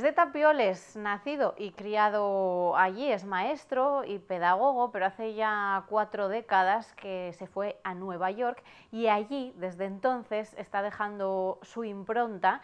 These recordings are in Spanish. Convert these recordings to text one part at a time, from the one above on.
Es de Tapioles, nacido y criado allí, es maestro y pedagogo, pero hace ya cuatro décadas que se fue a Nueva York y allí, desde entonces, está dejando su impronta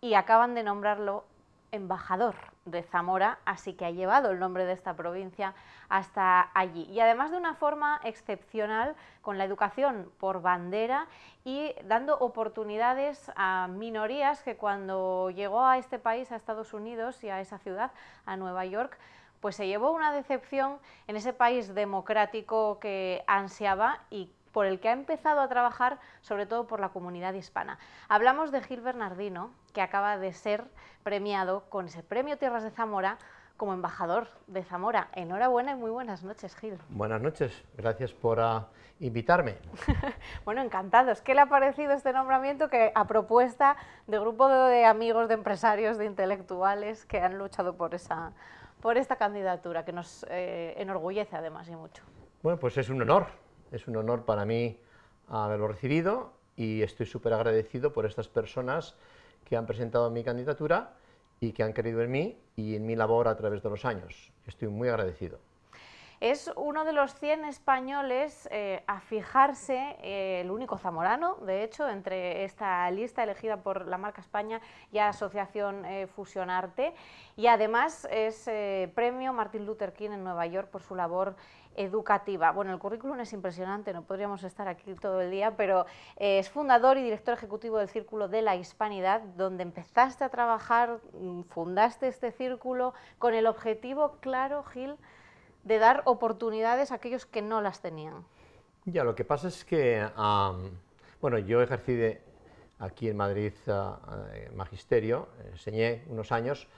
y acaban de nombrarlo embajador de Zamora, así que ha llevado el nombre de esta provincia hasta allí. Y además de una forma excepcional, con la educación por bandera y dando oportunidades a minorías que cuando llegó a este país, a Estados Unidos y a esa ciudad, a Nueva York, pues se llevó una decepción en ese país democrático que ansiaba y por el que ha empezado a trabajar sobre todo por la comunidad hispana. Hablamos de Gil Bernardino, que acaba de ser premiado con ese premio Tierras de Zamora como embajador de Zamora. Enhorabuena y muy buenas noches, Gil. Buenas noches, gracias por ah, invitarme. bueno, encantados. ¿Qué le ha parecido este nombramiento que a propuesta de grupo de amigos, de empresarios, de intelectuales que han luchado por, esa, por esta candidatura, que nos eh, enorgullece además y mucho? Bueno, pues es un honor, es un honor para mí haberlo recibido y estoy súper agradecido por estas personas que han presentado mi candidatura y que han creído en mí y en mi labor a través de los años. Estoy muy agradecido. Es uno de los 100 españoles eh, a fijarse, eh, el único zamorano, de hecho, entre esta lista elegida por la marca España y Asociación eh, Fusionarte. Y además es premio Martin Luther King en Nueva York por su labor educativa. Bueno, el currículum es impresionante, no podríamos estar aquí todo el día, pero es fundador y director ejecutivo del Círculo de la Hispanidad, donde empezaste a trabajar, mm, fundaste este círculo con el objetivo claro, Gil, de dar oportunidades a aquellos que no las tenían. Ya, lo que pasa es que, bueno, yo ejercí aquí en Madrid ah, eh, magisterio, enseñé unos años,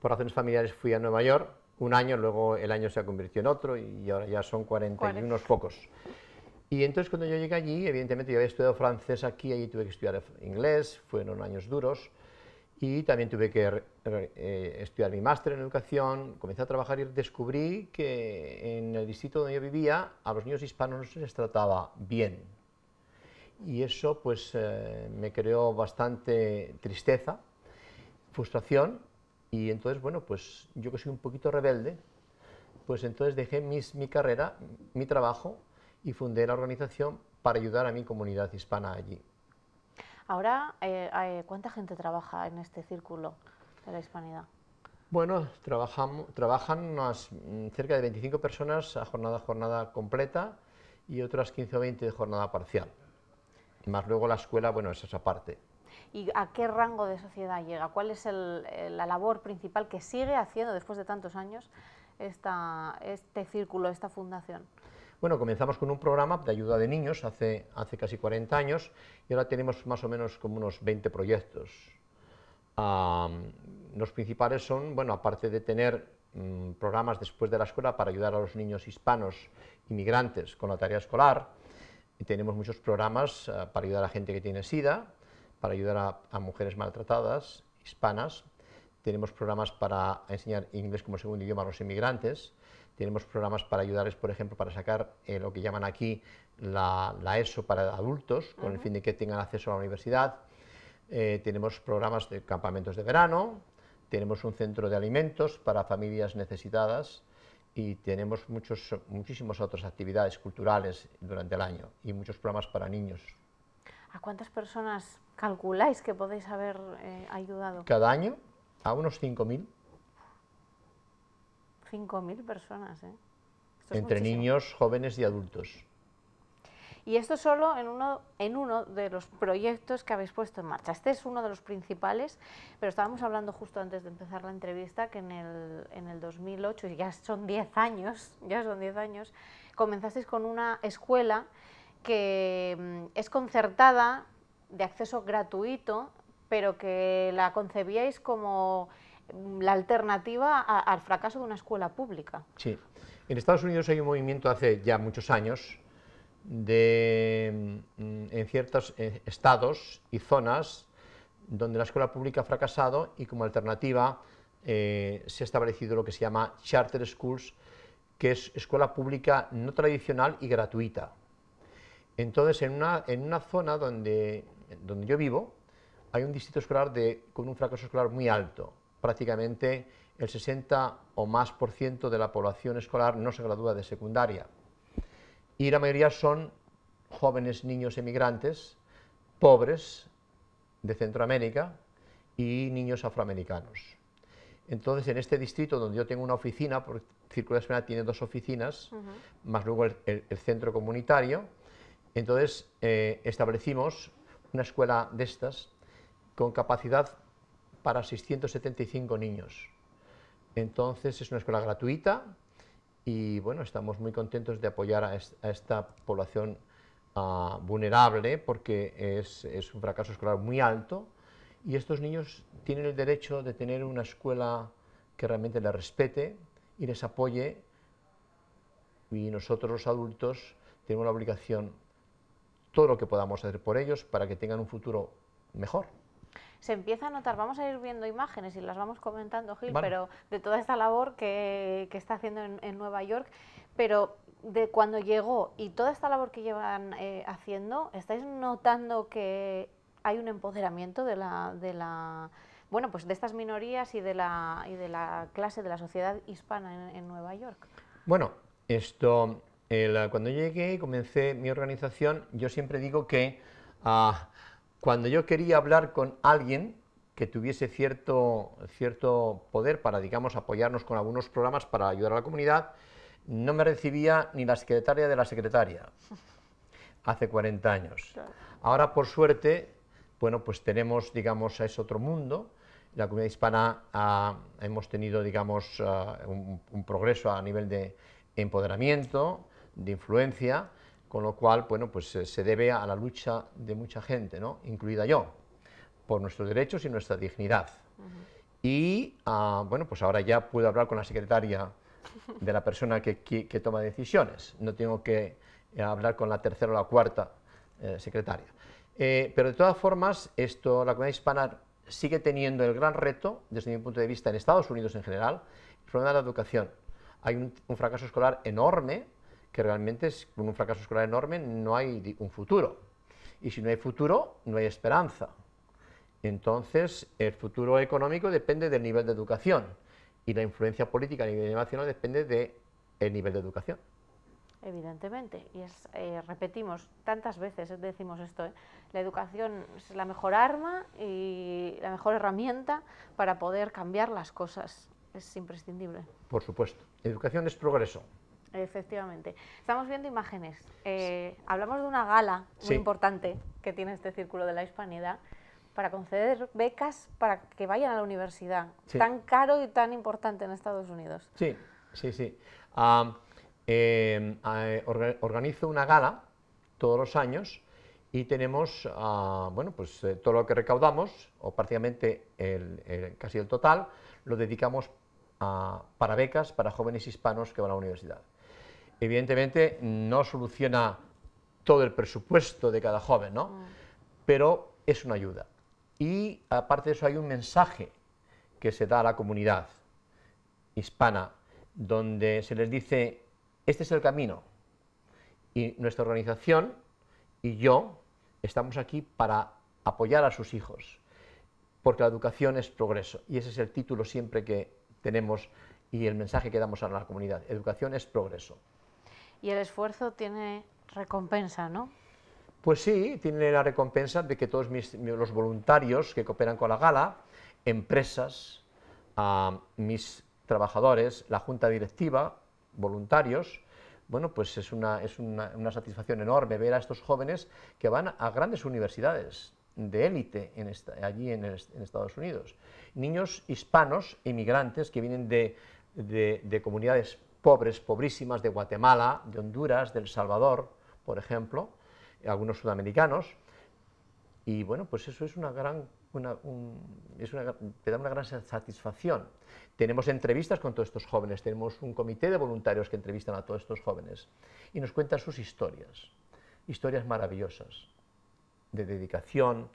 por razones familiares fui a Nueva York, un año, luego el año se convirtió en otro y ahora ya son cuarenta y unos pocos. Y entonces cuando yo llegué allí, evidentemente yo había estudiado francés aquí, allí tuve que estudiar inglés, fueron años duros, y también tuve que eh, estudiar mi máster en educación, comencé a trabajar y descubrí que en el distrito donde yo vivía a los niños hispanos no se les trataba bien. Y eso pues eh, me creó bastante tristeza, frustración y entonces bueno pues yo que soy un poquito rebelde, pues entonces dejé mi carrera, mi trabajo y fundé la organización para ayudar a mi comunidad hispana allí. Ahora, eh, eh, ¿cuánta gente trabaja en este círculo de la hispanidad? Bueno, trabajan mm, cerca de 25 personas a jornada, jornada completa y otras 15 o 20 de jornada parcial. Más luego la escuela, bueno, es esa parte. ¿Y a qué rango de sociedad llega? ¿Cuál es eh, la labor principal que sigue haciendo después de tantos años este círculo, esta fundación? Bueno, comenzamos con un programa de ayuda de niños hace, hace casi 40 años y ahora tenemos más o menos como unos 20 proyectos. los principales son, bueno, aparte de tener mm, programas después de la escuela para ayudar a los niños hispanos inmigrantes con la tarea escolar, tenemos muchos programas eh, para ayudar a gente que tiene SIDA, para ayudar a mujeres maltratadas hispanas, tenemos programas para enseñar inglés como segundo idioma a los inmigrantes, tenemos programas para ayudarles, por ejemplo, para sacar eh, lo que llaman aquí la, ESO para adultos, con el fin de que tengan acceso a la universidad. Eh, tenemos programas de campamentos de verano, tenemos un centro de alimentos para familias necesitadas y tenemos muchos, muchísimas otras actividades culturales durante el año y muchos programas para niños. ¿A cuántas personas calculáis que podéis haber eh, ayudado? Cada año a unos 5.000. 5.000 personas. ¿eh? Entre niños, jóvenes y adultos. Y esto solo en uno, en uno de los proyectos que habéis puesto en marcha. Este es uno de los principales, pero estábamos hablando justo antes de empezar la entrevista que en el, 2008, y ya son 10 años, ya son 10 años, comenzasteis con una escuela que mm, es concertada, de acceso gratuito, pero que la concebíais como la alternativa al fracaso de una escuela pública. Sí. En Estados Unidos hay un movimiento hace ya muchos años mm, en ciertos eh, estados y zonas donde la escuela pública ha fracasado y como alternativa eh, se ha establecido lo que se llama charter schools, que es escuela pública no tradicional y gratuita. Entonces, en una, zona donde, yo vivo, hay un distrito escolar con un fracaso escolar muy alto prácticamente el 60 o más por ciento de la población escolar no se gradúa de secundaria. Y la mayoría son jóvenes niños emigrantes, pobres de Centroamérica y niños afroamericanos. Entonces, en este distrito donde yo tengo una oficina, porque Círculo de tiene dos oficinas, más luego el, centro comunitario, entonces eh, establecimos una escuela de estas con capacidad para 675 niños. Entonces es una escuela gratuita y bueno, estamos muy contentos de apoyar a, esta población ah, vulnerable porque es, es, un fracaso escolar muy alto y estos niños tienen el derecho de tener una escuela que realmente les respete y les apoye y nosotros los adultos tenemos la obligación todo lo que podamos hacer por ellos para que tengan un futuro mejor se empieza a notar, vamos a ir viendo imágenes y las vamos comentando, Gil, pero de toda esta labor que, que está haciendo en, en, Nueva York, pero de cuando llegó y toda esta labor que llevan eh, haciendo, ¿estáis notando que hay un empoderamiento de la, de la bueno, pues de estas minorías y de la, y de la clase de la sociedad hispana en, en Nueva York? Bueno, esto, eh, cuando llegué y comencé mi organización, yo siempre digo que ah, cuando yo quería hablar con alguien que tuviese cierto, cierto poder para, digamos, apoyarnos con algunos programas para ayudar a la comunidad, no me recibía ni la secretaria de la secretaria hace 40 años. Ahora, por suerte, bueno, pues tenemos, digamos, es otro mundo. La comunidad hispana hemos tenido, digamos, un, progreso a nivel de empoderamiento, de influencia, con lo cual, bueno, pues se debe a la lucha de mucha gente, ¿no? Incluida yo, por nuestros derechos y nuestra dignidad. Y, ah, bueno, pues ahora ya puedo hablar con la secretaria de la persona que, que, toma decisiones, no tengo que eh, hablar con la tercera o la cuarta eh, secretaria. Eh, pero de todas formas, esto, la comunidad hispana sigue teniendo el gran reto, desde mi punto de vista, en Estados Unidos en general, el problema de la educación. Hay un fracaso escolar enorme que realmente es, un fracaso escolar enorme no hay un futuro. Y si no hay futuro, no hay esperanza. Entonces, el futuro económico depende del nivel de educación y la influencia política a nivel nacional depende del el nivel de educación. Evidentemente, y eh, repetimos tantas veces, eh, decimos esto, eh, la educación es la mejor arma y la mejor herramienta para poder cambiar las cosas, es imprescindible. Por supuesto, educación es progreso. Efectivamente. Estamos viendo imágenes. Eh, hablamos de una gala muy importante que tiene este Círculo de la Hispanidad para conceder becas para que vayan a la universidad. Tan caro y tan importante en Estados Unidos. Sí, sí, sí. Em, eh, organizo una gala todos los años y tenemos, ah, bueno, pues eh, todo lo que recaudamos, o prácticamente casi el total, lo dedicamos ah, para becas para jóvenes hispanos que van a la universidad evidentemente no soluciona todo el presupuesto de cada joven, ah. Pero es una ayuda. Y aparte de eso hay un mensaje que se da a la comunidad hispana, donde se les dice, este es el camino, y nuestra organización y yo estamos aquí para apoyar a sus hijos, porque la educación es progreso, y ese es el título siempre que tenemos y el mensaje que damos a la comunidad, educación es progreso y el esfuerzo tiene recompensa, ¿no? Pues sí, tiene la recompensa de que todos mis, los voluntarios que cooperan con la gala, empresas, a ah, mis trabajadores, la junta directiva, voluntarios, bueno, pues es, una, es una, satisfacción enorme ver a estos jóvenes que van a grandes universidades de élite en allí en, Estados Unidos. Niños hispanos, inmigrantes, que vienen de, de, de comunidades pobres, pobrísimas de Guatemala, de Honduras, de El Salvador, por ejemplo, algunos sudamericanos. Y bueno, pues eso es una gran, te da una gran satisfacción. Tenemos entrevistas con todos estos jóvenes, tenemos un comité de voluntarios que entrevistan a todos estos jóvenes y nos cuentan sus historias, historias maravillosas, de dedicación,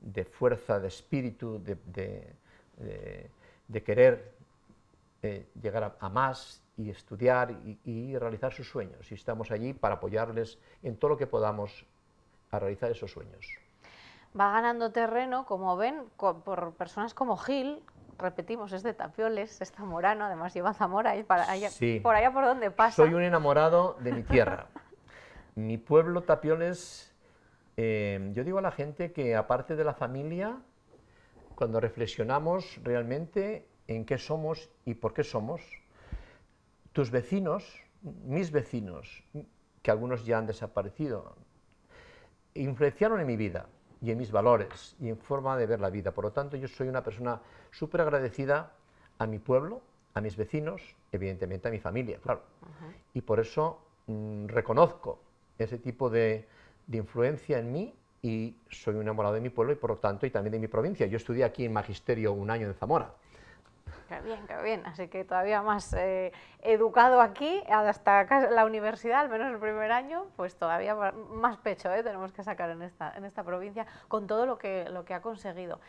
de fuerza, de espíritu, de, de querer eh, llegar a, más y estudiar y, realizar sus sueños. Y estamos allí para apoyarles en todo lo que podamos a realizar esos sueños. Va ganando terreno, como ven, por personas como Gil, repetimos, es de Tapioles, es zamorano, además lleva Zamora, y por allá por donde pasa. Soy un enamorado de mi tierra. mi pueblo Tapioles, eh, yo digo a la gente que aparte de la familia, cuando reflexionamos realmente en qué somos y por qué somos. Tus vecinos, mis vecinos, que algunos ya han desaparecido, influenciaron en mi vida y en mis valores y en forma de ver la vida. Por lo tanto, yo soy una persona súper agradecida a mi pueblo, a mis vecinos, evidentemente a mi familia, claro. Y por eso mm, reconozco ese tipo de, influencia en mí y soy un enamorado de mi pueblo y por lo tanto y también de mi provincia. Yo estudié aquí en magisterio un año en Zamora. Qué bien, qué bien. Así que todavía más eh, educado aquí, hasta la universidad, al menos el primer año, pues todavía más pecho eh, tenemos que sacar en esta, en esta provincia con todo lo que, lo que ha conseguido.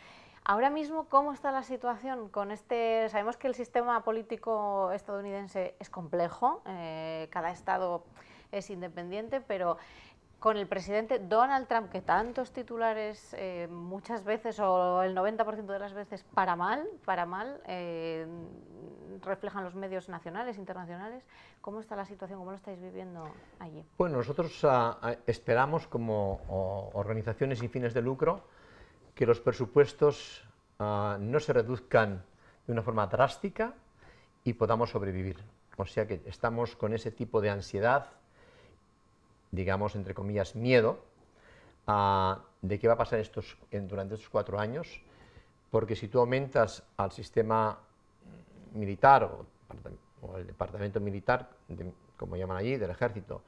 Ahora mismo, ¿cómo está la situación con este? Sabemos que el sistema político estadounidense es complejo, eh, cada estado es independiente, pero con el presidente Donald Trump, que tantos titulares eh, muchas veces, o el 90% de las veces, para mal, para mal, eh, reflejan los medios nacionales, internacionales. ¿Cómo está la situación? ¿Cómo lo estáis viviendo allí? Bueno, nosotros ah, ah, esperamos como organizaciones sin fines de lucro que los presupuestos ah, no se reduzcan de una forma drástica y podamos sobrevivir. O sea que estamos con ese tipo de ansiedad digamos, entre comillas, miedo de qué va a pasar estos, durante estos cuatro años, porque si tú aumentas al sistema militar o, el departamento militar, como llaman allí, del ejército,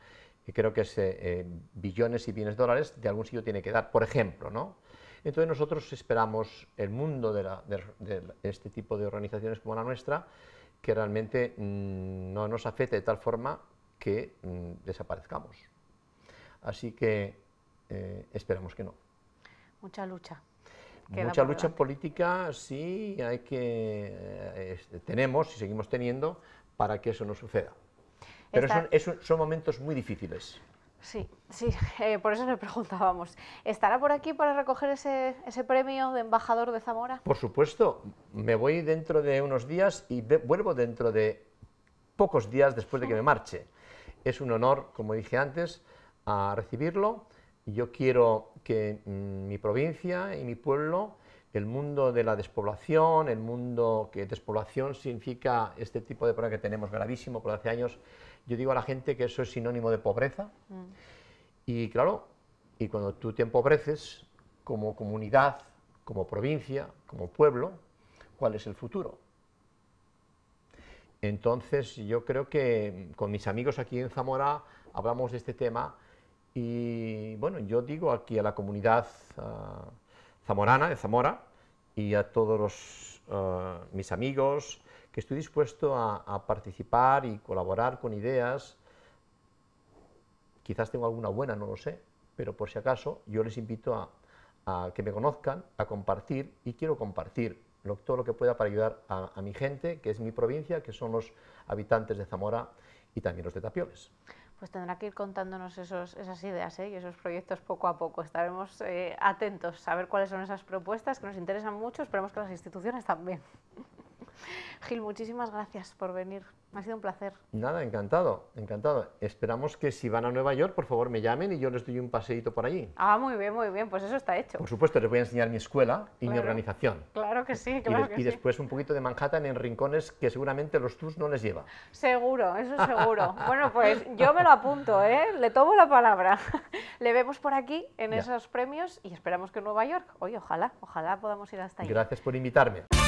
que creo que es eh, eh, billones y billones de dólares, de algún sitio tiene que dar, por ejemplo, ¿no? Entonces nosotros esperamos el mundo de, este tipo de organizaciones como la nuestra, que realmente mm, no nos afecte de tal forma que mm, desaparezcamos. Así que eh, esperamos que no. Mucha lucha. Mucha lucha política sí hay que eh, tenemos y seguimos teniendo para que eso no suceda. Pero son, momentos muy difíciles. Sí, sí, eh, por eso nos preguntábamos. ¿Estará por aquí para recoger ese, premio de embajador de Zamora? Por supuesto, me voy dentro de unos días y vuelvo dentro de pocos días después de que me marche. Es un honor, como dije antes, a recibirlo. Yo quiero que mm, mi provincia y mi pueblo, el mundo de la despoblación, el mundo que despoblación significa este tipo de problema que tenemos gravísimo por hace años, yo digo a la gente que eso es sinónimo de pobreza. Mm. Y claro, y cuando tú te empobreces como comunidad, como provincia, como pueblo, ¿cuál es el futuro? Entonces yo creo que mm, con mis amigos aquí en Zamora hablamos de este tema y bueno, yo digo aquí a la comunidad ah, zamorana de Zamora y a todos ah, mis amigos que estoy dispuesto a, participar y colaborar con ideas. Quizás tengo alguna buena, no lo sé, pero por si acaso yo les invito a, que me conozcan, a compartir y quiero compartir todo lo que pueda para ayudar a, a, mi gente, que es mi provincia, que son los habitantes de Zamora y también los de Tapioles pues tendrá que ir contándonos esos, esas ideas ¿eh? y esos proyectos poco a poco. Estaremos eh, atentos a ver cuáles son esas propuestas que nos interesan mucho. Esperemos que las instituciones también. Gil, muchísimas gracias por venir. Ha sido un placer. Nada, encantado, encantado. Esperamos que si van a Nueva York, por favor me llamen y yo les doy un paseíto por allí. Ah, muy bien, muy bien, pues eso está hecho. Por supuesto, les voy a enseñar mi escuela y mi organización. Claro que sí, claro y que sí. Y después un poquito de Manhattan en rincones que seguramente los tours no les lleva. Seguro, eso seguro. bueno, pues yo me lo apunto, ¿eh? Le tomo la palabra. Le vemos por aquí en esos premios y esperamos que en Nueva York. Oye, ojalá, ojalá podamos ir hasta allí. Gracias por invitarme.